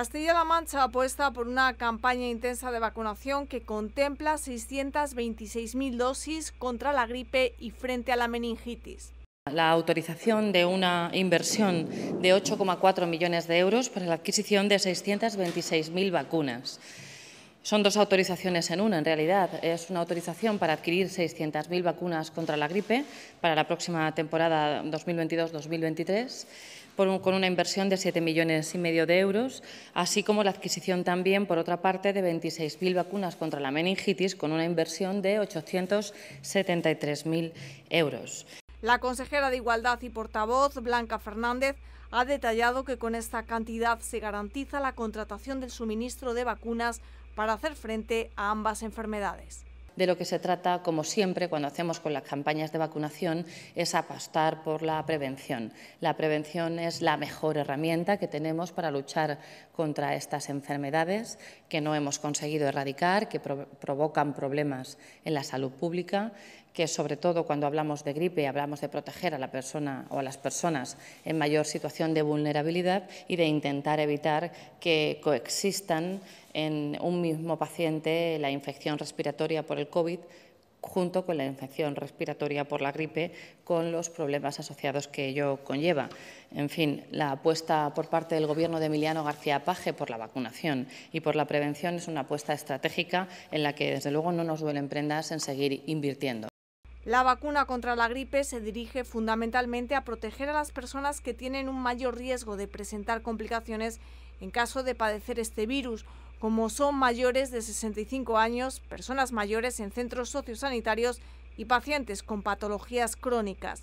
Castilla-La Mancha apuesta por una campaña intensa de vacunación que contempla 626.000 dosis contra la gripe y frente a la meningitis. La autorización de una inversión de 8,4 millones de euros para la adquisición de 626.000 vacunas. Son dos autorizaciones en una, en realidad. Es una autorización para adquirir 600.000 vacunas contra la gripe para la próxima temporada 2022-2023 con una inversión de 7 millones y medio de euros, así como la adquisición también, por otra parte, de 26.000 vacunas contra la meningitis con una inversión de 873.000 euros. La consejera de Igualdad y portavoz, Blanca Fernández, ha detallado que con esta cantidad se garantiza la contratación del suministro de vacunas para hacer frente a ambas enfermedades. De lo que se trata, como siempre, cuando hacemos con las campañas de vacunación, es apostar por la prevención. La prevención es la mejor herramienta que tenemos para luchar contra estas enfermedades que no hemos conseguido erradicar, que provocan problemas en la salud pública, que sobre todo cuando hablamos de gripe hablamos de proteger a la persona o a las personas en mayor situación de vulnerabilidad y de intentar evitar que coexistan en un mismo paciente la infección respiratoria por el COVID junto con la infección respiratoria por la gripe, con los problemas asociados que ello conlleva. En fin, la apuesta por parte del Gobierno de Emiliano García Paje por la vacunación y por la prevención es una apuesta estratégica en la que, desde luego, no nos duelen prendas en seguir invirtiendo. La vacuna contra la gripe se dirige fundamentalmente a proteger a las personas que tienen un mayor riesgo de presentar complicaciones en caso de padecer este virus, como son mayores de 65 años, personas mayores en centros sociosanitarios y pacientes con patologías crónicas.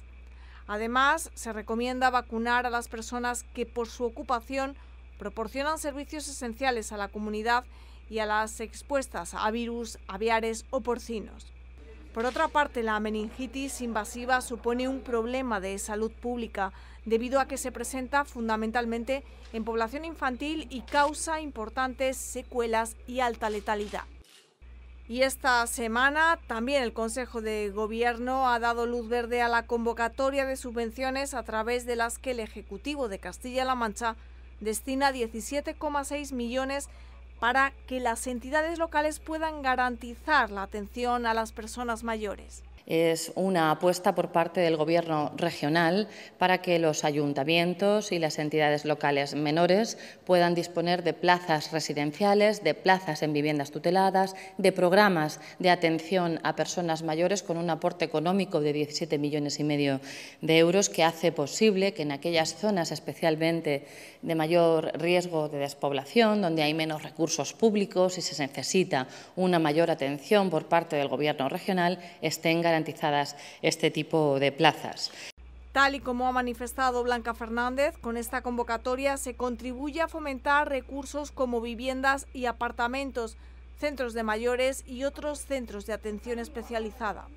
Además, se recomienda vacunar a las personas que por su ocupación proporcionan servicios esenciales a la comunidad y a las expuestas a virus aviares o porcinos. Por otra parte, la meningitis invasiva supone un problema de salud pública debido a que se presenta fundamentalmente en población infantil y causa importantes secuelas y alta letalidad. Y esta semana también el Consejo de Gobierno ha dado luz verde a la convocatoria de subvenciones a través de las que el Ejecutivo de Castilla-La Mancha destina 17,6 millones para que las entidades locales puedan garantizar la atención a las personas mayores es una apuesta por parte del Gobierno regional para que los ayuntamientos y las entidades locales menores puedan disponer de plazas residenciales, de plazas en viviendas tuteladas, de programas de atención a personas mayores con un aporte económico de 17 millones y medio de euros que hace posible que en aquellas zonas especialmente de mayor riesgo de despoblación, donde hay menos recursos públicos y se necesita una mayor atención por parte del Gobierno regional, estén garantizadas este tipo de plazas. Tal y como ha manifestado Blanca Fernández, con esta convocatoria se contribuye a fomentar recursos como viviendas y apartamentos, centros de mayores y otros centros de atención especializada.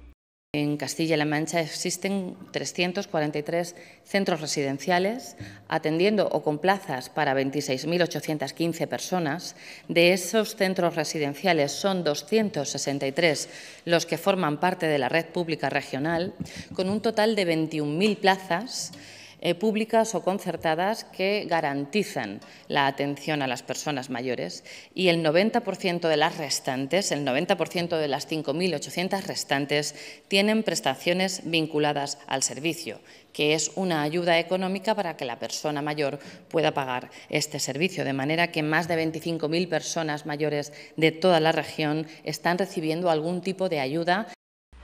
En Castilla-La Mancha existen 343 centros residenciales atendiendo o con plazas para 26.815 personas. De esos centros residenciales son 263 los que forman parte de la red pública regional, con un total de 21.000 plazas eh, públicas o concertadas que garantizan la atención a las personas mayores y el 90% de las restantes, el 90% de las 5.800 restantes, tienen prestaciones vinculadas al servicio, que es una ayuda económica para que la persona mayor pueda pagar este servicio, de manera que más de 25.000 personas mayores de toda la región están recibiendo algún tipo de ayuda.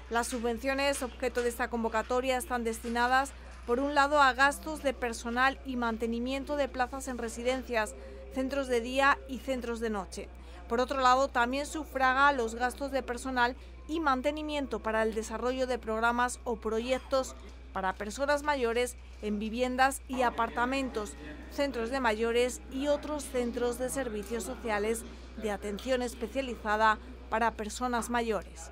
Las subvenciones objeto de esta convocatoria están destinadas por un lado a gastos de personal y mantenimiento de plazas en residencias, centros de día y centros de noche. Por otro lado, también sufraga los gastos de personal y mantenimiento para el desarrollo de programas o proyectos para personas mayores en viviendas y apartamentos, centros de mayores y otros centros de servicios sociales de atención especializada para personas mayores.